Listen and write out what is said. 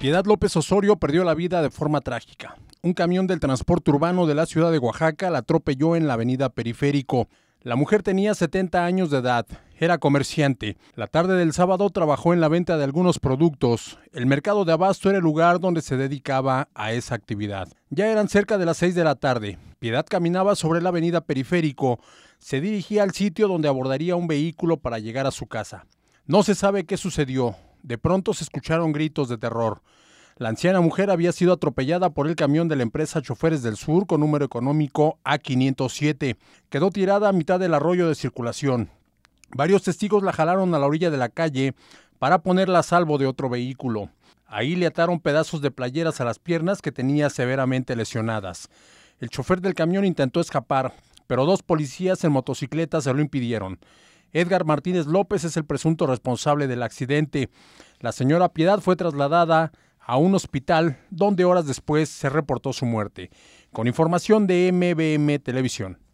Piedad López Osorio perdió la vida de forma trágica. Un camión del transporte urbano de la ciudad de Oaxaca la atropelló en la avenida Periférico. La mujer tenía 70 años de edad, era comerciante. La tarde del sábado trabajó en la venta de algunos productos. El mercado de abasto era el lugar donde se dedicaba a esa actividad. Ya eran cerca de las 6 de la tarde. Piedad caminaba sobre la avenida Periférico. Se dirigía al sitio donde abordaría un vehículo para llegar a su casa. No se sabe qué sucedió. De pronto se escucharon gritos de terror. La anciana mujer había sido atropellada por el camión de la empresa Choferes del Sur con número económico A507. Quedó tirada a mitad del arroyo de circulación. Varios testigos la jalaron a la orilla de la calle para ponerla a salvo de otro vehículo. Ahí le ataron pedazos de playeras a las piernas que tenía severamente lesionadas. El chofer del camión intentó escapar, pero dos policías en motocicleta se lo impidieron. Edgar Martínez López es el presunto responsable del accidente. La señora Piedad fue trasladada a un hospital donde horas después se reportó su muerte. Con información de MBM Televisión.